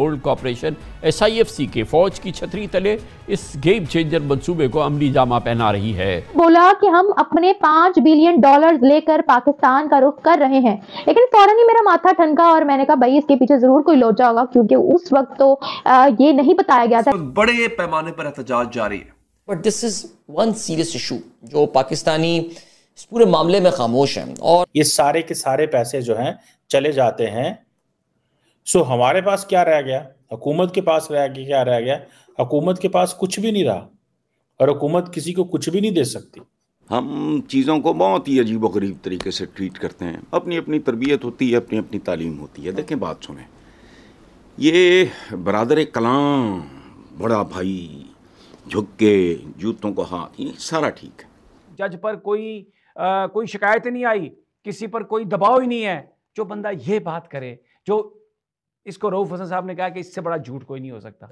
World corporation SIFC के फौज की छतरी तले इस गेम चेंजर मंसूबे को अमली जामा पहना रही है बोला कि हम अपने पाँच बिलियन डॉलर लेकर पाकिस्तान का रुख कर रहे हैं लेकिन फौरन ही मेरा माथा ठनका और मैंने कहा भाई इसके पीछे जरूर कोई लोचा होगा क्योंकि उस वक्त तो ये नहीं बताया गया था बड़े पैमाने पर एहतजाज जारी है but this is one serious issue जो पाकिस्तानी इस पूरे मामले में खामोश है और ये सारे के सारे पैसे जो हैं चले जाते हैं सो हमारे पास क्या रह गया हुकूमत के पास रह गया क्या रह गया हुकूमत के पास कुछ भी नहीं रहा और हुकूमत किसी को कुछ भी नहीं दे सकती हम चीज़ों को बहुत ही अजीब गरीब तरीके से ट्रीट करते हैं अपनी अपनी तरबियत होती है अपनी अपनी तालीम होती है देखें बात सुने ये बरदर कलाम बड़ा भाई झुक के जूतों को हाथ ये सारा ठीक है जज पर कोई आ, कोई शिकायत नहीं आई किसी पर कोई दबाव ही नहीं है जो बंदा ये बात करे जो इसको रऊफ हसन साहब ने कहा कि इससे बड़ा झूठ कोई नहीं हो सकता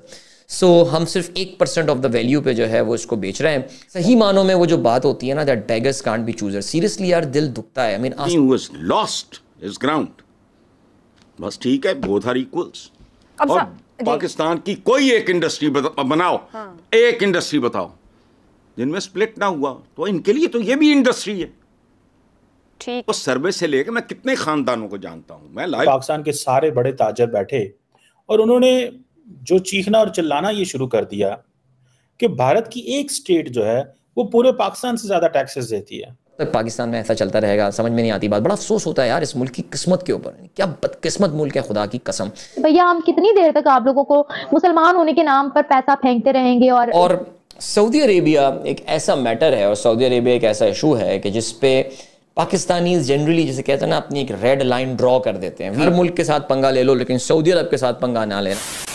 सो so, हम सिर्फ एक परसेंट ऑफ द वैल्यू पे जो है वो इसको बेच रहे हैं सही मानों में वो जो बात होती है ना that beggars can't be chooser seriously यार दिल दुखता है I mean lost is ground बस ठीक है बोथ आर इक्वल्स और पाकिस्तान की कोई एक इंडस्ट्री बनाओ हाँ। एक इंडस्ट्री बताओ जिनमें स्प्लिट ना हुआ तो इनके लिए तो ये भी इंडस्ट्री है ठीक उस सर्वे से लेकर मैं कितने खानदानों को जानता हूँ मैं पाकिस्तान के सारे बड़े ताजर बैठे और उन्होंने जो चीखना और चिल्लाना ये शुरू कर दिया कि भारत की एक स्टेट जो है वो पूरे पाकिस्तान से ज्यादा टैक्सेस देती है तक तो पाकिस्तान में ऐसा चलता रहेगा समझ में नहीं आती बात बड़ा अफसोस होता है यार इस मुल्क की किस्मत के ऊपर क्या बदकिस्मत मुल्क है खुदा की कसम भैया हम कितनी देर तक आप लोगों को मुसलमान होने के नाम पर पैसा फेंकते रहेंगे और और सऊदी अरेबिया एक ऐसा मैटर है और सऊदी अरेबिया एक ऐसा इशू है कि जिसपे पाकिस्तानी जनरली जैसे कहते हैं ना अपनी एक रेड लाइन ड्रॉ कर देते हैं हर मुल्क के साथ पंगा ले लो लेकिन सऊदी अरब के साथ पंगा ना लेना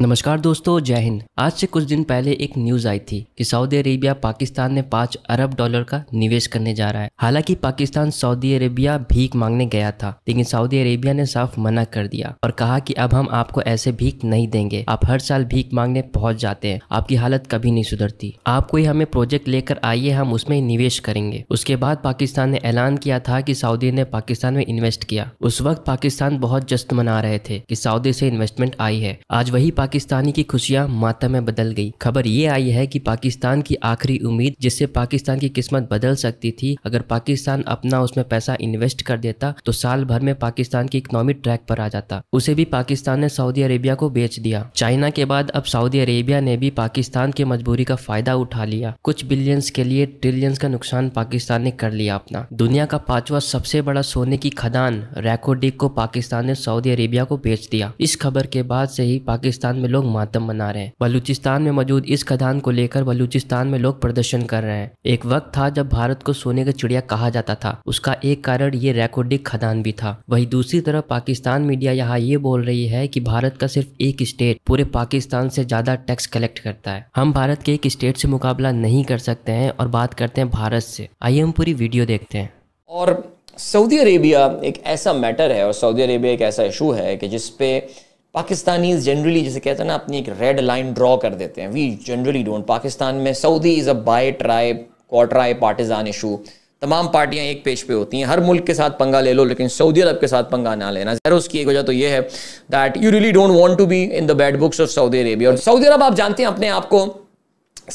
नमस्कार दोस्तों जय हिंद आज से कुछ दिन पहले एक न्यूज आई थी कि सऊदी अरेबिया पाकिस्तान में पाँच अरब डॉलर का निवेश करने जा रहा है हालांकि पाकिस्तान सऊदी अरेबिया भीख मांगने गया था लेकिन सऊदी अरेबिया ने साफ मना कर दिया और कहा कि अब हम आपको ऐसे भीख नहीं देंगे आप हर साल भीख मांगने पहुंच जाते हैं आपकी हालत कभी नहीं सुधरती आप कोई हमें प्रोजेक्ट लेकर आइए हम उसमें निवेश करेंगे उसके बाद पाकिस्तान ने ऐलान किया था की सऊदी ने पाकिस्तान में इन्वेस्ट किया उस वक्त पाकिस्तान बहुत जस्त मना रहे थे की सऊदी से इन्वेस्टमेंट आई है आज वही पाकिस्तानी की खुशियां माता में बदल गई खबर ये आई है कि पाकिस्तान की आखिरी उम्मीद जिससे पाकिस्तान की किस्मत बदल सकती थी अगर पाकिस्तान अपना उसमें पैसा इन्वेस्ट कर देता तो साल भर में पाकिस्तान की इकोनॉमी ट्रैक पर आ जाता उसे भी पाकिस्तान ने सऊदी अरेबिया को बेच दिया चाइना के बाद अब सऊदी अरेबिया ने भी पाकिस्तान की मजबूरी का फायदा उठा लिया कुछ बिलियंस के लिए ट्रिलियंस का नुकसान पाकिस्तान ने कर लिया अपना दुनिया का पांचवा सबसे बड़ा सोने की खदान रैकोडिक को पाकिस्तान ने सऊदी अरेबिया को बेच दिया इस खबर के बाद से ही पाकिस्तान बलूचिस्तान में लोग मातम मना रहे हैं बलूचिस्तान में मौजूद इस खदान को लेकर बलूचिस्तान में लोग प्रदर्शन कर रहे हैं एक वक्त था जब भारत को सोने का चिड़िया कहा जाता था उसका एक कारण ये रेकोडिक खदान भी था वही दूसरी तरफ पाकिस्तान मीडिया यहाँ ये बोल रही है की भारत का सिर्फ एक स्टेट पूरे पाकिस्तान से ज्यादा टैक्स कलेक्ट करता है हम भारत के एक स्टेट से मुकाबला नहीं कर सकते हैं और बात करते हैं भारत से आइए हम पूरी वीडियो देखते हैं और सऊदी अरेबिया एक ऐसा मैटर है और सऊदी अरेबिया एक ऐसा इशू है कि जिस पे पाकिस्तानीज जनरली जैसे कहते हैं ना अपनी एक रेड लाइन ड्रॉ कर देते हैं वी जनरली डोंट पाकिस्तान में Saudi is a by try क्वाट्राई पार्टिजान इशू तमाम पार्टियां एक पेज पे होती हैं हर मुल्क के साथ पंगा ले लो लेकिन सऊदी अरब के साथ पंगा ना लेना जहर उसकी एक वजह तो ये है that you really don't want to be in the bad books of Saudi Arabia और सऊदी अरब आप जानते हैं अपने आप को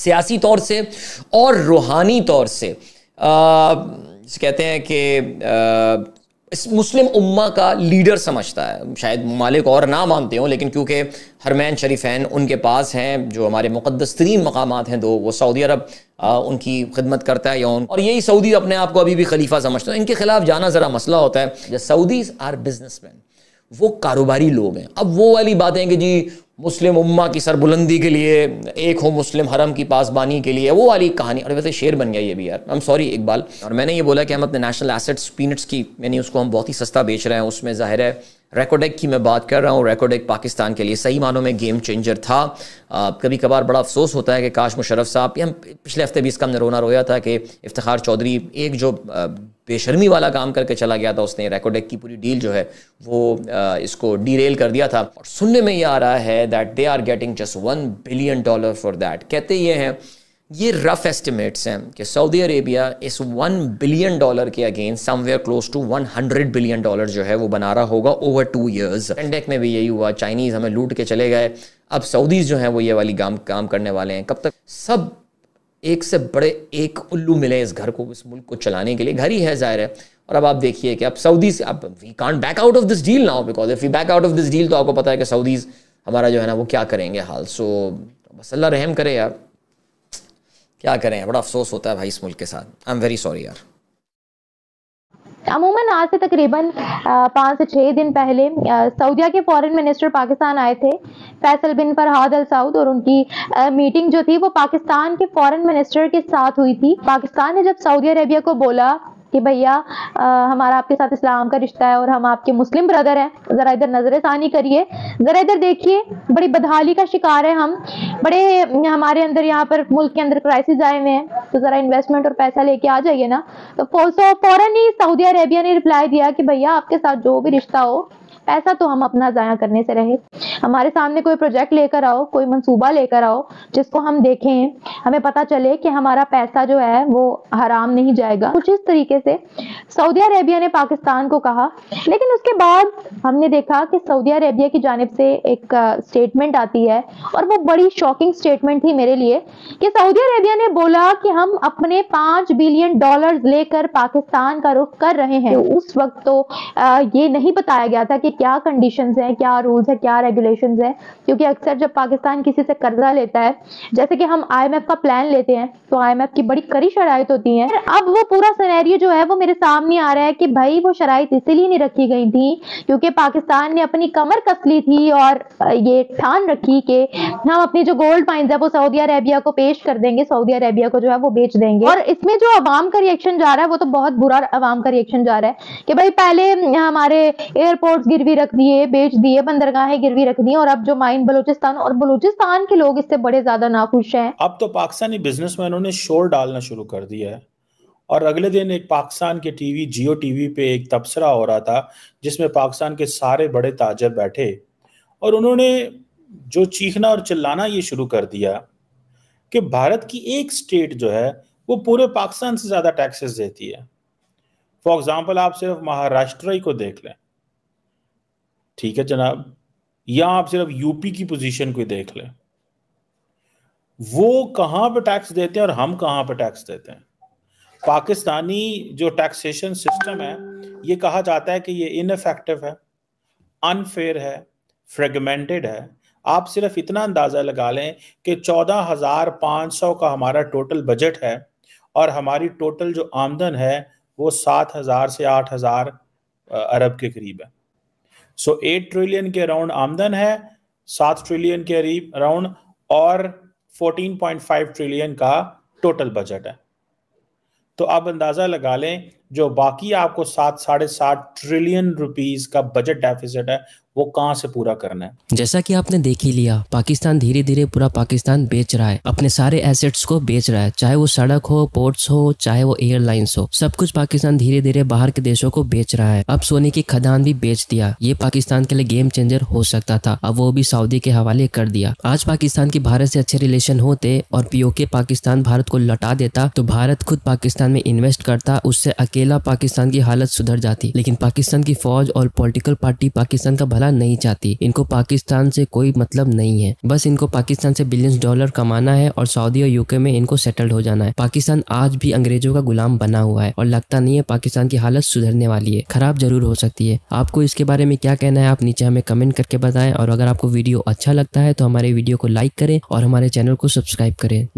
सियासी तौर से और रूहानी तौर से आ, कहते हैं कि इस मुस्लिम उम्मा का लीडर समझता है शायद मालिक और ना मानते हो लेकिन क्योंकि हरमैन शरीफैन उनके पास हैं जो हमारे मुकदस तरीन मकाम हैं दो वो सऊदी अरब आ, उनकी खिदमत करता है या उन और यही सऊदी अपने आप को अभी भी खलीफा समझते हैं इनके खिलाफ जाना ज़रा मसला होता है सऊदीज़ आर बिजनेस मैन वो कारोबारी लोग हैं अब वो वाली बातें कि जी मुस्लिम उम्मा की सरबुलंदी के लिए एक हो मुस्लिम हरम की पासबानी के लिए वो वाली कहानी और वैसे शेर बन गया ये भी यार आई एम सॉरी इकबाल और मैंने ये बोला कि हम अपने नेशनल एसेट्स पीनट्स की मैंने उसको हम बहुत ही सस्ता बेच रहे हैं उसमें जाहिर है रेकोडेक की मैं बात कर रहा हूँ रेकोडेक पाकिस्तान के लिए सही मानों में गेम चेंजर था आ, कभी कभार बड़ा अफसोस होता है कि काश मुशरफ साहब हम पिछले हफ्ते भी इसका हमने रोना रोया था कि इफ्तार चौधरी एक जो बेशर्मी वाला काम करके चला गया था उसने रेकोडेक की पूरी डील जो है वो इसको डीरेल कर दिया था और सुनने में ये आ रहा है that they are getting just one billion dollar for that कहते ये हैं ये रफ एस्टिमेट्स हैं कि सऊदी अरेबिया इस वन बिलियन डॉलर के against somewhere close to one hundred billion dollar जो है वो बना रहा होगा ओवर टू ईयर्स इंडेक में भी यही हुआ चाइनीज़ हमें लूट के चले गए अब सऊदीज़ जो हैं वो ये वाली काम काम करने वाले हैं कब तक सब एक से बड़े एक उल्लू मिले इस घर को इस मुल्क को चलाने के लिए घर ही है जाहिर है और अब आप देखिए कि अब सऊदी से अब we can't back out of this deal now because if we back out of this deal तो आपको पता है कि सऊदीज हमारा जो है ना वो क्या करेंगे हाल सो बस अल्लाह रहम करे यार क्या करें बड़ा अफसोस होता है भाई इस मुल्क के साथ आई एम वेरी सॉरी यार अमूमन आज से तकरीबन पाँच से छः दिन पहले सऊदिया के फॉरेन मिनिस्टर पाकिस्तान आए थे फैसल बिन फरहाद अल सऊद और उनकी आ, मीटिंग जो थी वो पाकिस्तान के फॉरेन मिनिस्टर के साथ हुई थी पाकिस्तान ने जब सऊदी अरेबिया को बोला कि भैया हमारा आपके साथ इस्लाम का रिश्ता है और हम आपके मुस्लिम ब्रदर हैं ज़रा इधर नज़र ثانی करिए ज़रा इधर देखिए बड़ी बदहाली का शिकार है हम बड़े हमारे अंदर यहाँ पर मुल्क के अंदर क्राइसिस आए हुए हैं तो ज़रा इन्वेस्टमेंट और पैसा लेके आ जाइए ना तो फ़ौरन ही सऊदी अरेबिया ने रिप्लाई दिया कि भैया आपके साथ जो भी रिश्ता हो पैसा तो हम अपना ज़ाया करने से रहे हमारे सामने कोई प्रोजेक्ट लेकर आओ कोई मंसूबा लेकर आओ जिसको हम देखें हमें पता चले कि हमारा पैसा जो है वो हराम नहीं जाएगा कुछ इस तरीके से सऊदी अरेबिया ने पाकिस्तान को कहा लेकिन उसके बाद हमने देखा कि सऊदी अरेबिया की जानब से एक स्टेटमेंट आती है और वो बड़ी शॉकिंग स्टेटमेंट थी मेरे लिए कि सऊदी अरेबिया ने बोला कि हम अपने पाँच बिलियन डॉलर लेकर पाकिस्तान का रुख कर रहे हैं तो उस वक्त तो ये नहीं बताया गया था कि क्या कंडीशन है क्या रूल्स है क्या रेगुलेशन है क्योंकि अक्सर जब पाकिस्तान किसी से कर्जा लेता है जैसे कि हम आईएमएफ का प्लान लेते हैं तो आईएमएफ की बड़ी कड़ी शराइत होती है अब वो पूरा सनेरियो जो है वो मेरे सामने आ रहा है कि भाई वो शराइत इसीलिए नहीं रखी गई थी क्योंकि पाकिस्तान ने अपनी कमर कस ली थी और ये ठान रखी कि हम अपनी जो गोल्ड माइन्स है वो सऊदी अरेबिया को पेश कर देंगे सऊदी अरेबिया को जो है वो बेच देंगे और इसमें जो अवाम का रिएक्शन जा रहा है वो तो बहुत बुरा अवाम का रिएक्शन जा रहा है कि भाई पहले हमारे एयरपोर्ट गिरवी रख दिए बेच दिए बंदरगाहें गिरवी रख दी और अब जो माइन बलोचिस्तान और बलोचिस्तान के लोग इससे बड़े ज्यादा नाखुश है अब तो पाकिस्तानी बिजनेसमैनों ने शोर डालना शुरू कर दिया है और अगले दिन एक पाकिस्तान के टीवी जियो टीवी पे एक तबसरा हो रहा था जिसमें पाकिस्तान के सारे बड़े ताजर बैठे और उन्होंने जो चीखना और चिल्लाना ये शुरू कर दिया कि भारत की एक स्टेट जो है वो पूरे पाकिस्तान से ज़्यादा टैक्सेस देती है फॉर एग्ज़ाम्पल आप सिर्फ महाराष्ट्र ही को देख लें ठीक है जनाब या आप सिर्फ यूपी की पोजीशन को देख लें वो कहां पे टैक्स देते हैं और हम कहां पे टैक्स देते हैं पाकिस्तानी जो टैक्सेशन सिस्टम है ये कहा जाता है कि ये इनफेक्टिव है अनफेयर है फ्रेगमेंटेड है आप सिर्फ इतना अंदाज़ा लगा लें कि चौदह हज़ार पाँच सौ का हमारा टोटल बजट है और हमारी टोटल जो आमदन है वो सात हज़ार से आठ हज़ार अरब के करीब है सो एट ट्रिलियन के अराउंड आमदन है सात ट्रिलियन के अराउंड और 14.5 ट्रिलियन का टोटल बजट है तो आप अंदाज़ा लगा लें जो बाकी आपको सात साढ़े सात ट्रिलियन रुपीस का बजट डेफिसिट है वो कहाँ से पूरा करना है जैसा कि आपने देख ही लिया पाकिस्तान धीरे धीरे पूरा पाकिस्तान बेच रहा है अपने सारे एसेट्स को बेच रहा है चाहे वो सड़क हो पोर्ट्स हो चाहे वो एयरलाइंस हो सब कुछ पाकिस्तान धीरे धीरे बाहर के देशों को बेच रहा है अब सोने की खदान भी बेच दिया ये पाकिस्तान के लिए गेम चेंजर हो सकता था अब वो भी सऊदी के हवाले कर दिया आज पाकिस्तान की भारत से अच्छे रिलेशन होते और पीओके पाकिस्तान भारत को लौटा देता तो भारत खुद पाकिस्तान में इन्वेस्ट करता उससे अकेले अकेला पाकिस्तान की हालत सुधर जाती लेकिन पाकिस्तान की फौज और पॉलिटिकल पार्टी पाकिस्तान का भला नहीं चाहती इनको पाकिस्तान से कोई मतलब नहीं है बस इनको पाकिस्तान से बिलियंस डॉलर कमाना है और सऊदी और यूके में इनको सेटल्ड हो जाना है पाकिस्तान आज भी अंग्रेजों का गुलाम बना हुआ है और लगता नहीं है पाकिस्तान की हालत सुधरने वाली है खराब जरूर हो सकती है आपको इसके बारे में क्या कहना है आप नीचे हमें कमेंट करके बताएं और अगर आपको वीडियो अच्छा लगता है तो हमारे वीडियो को लाइक करें और हमारे चैनल को सब्सक्राइब करें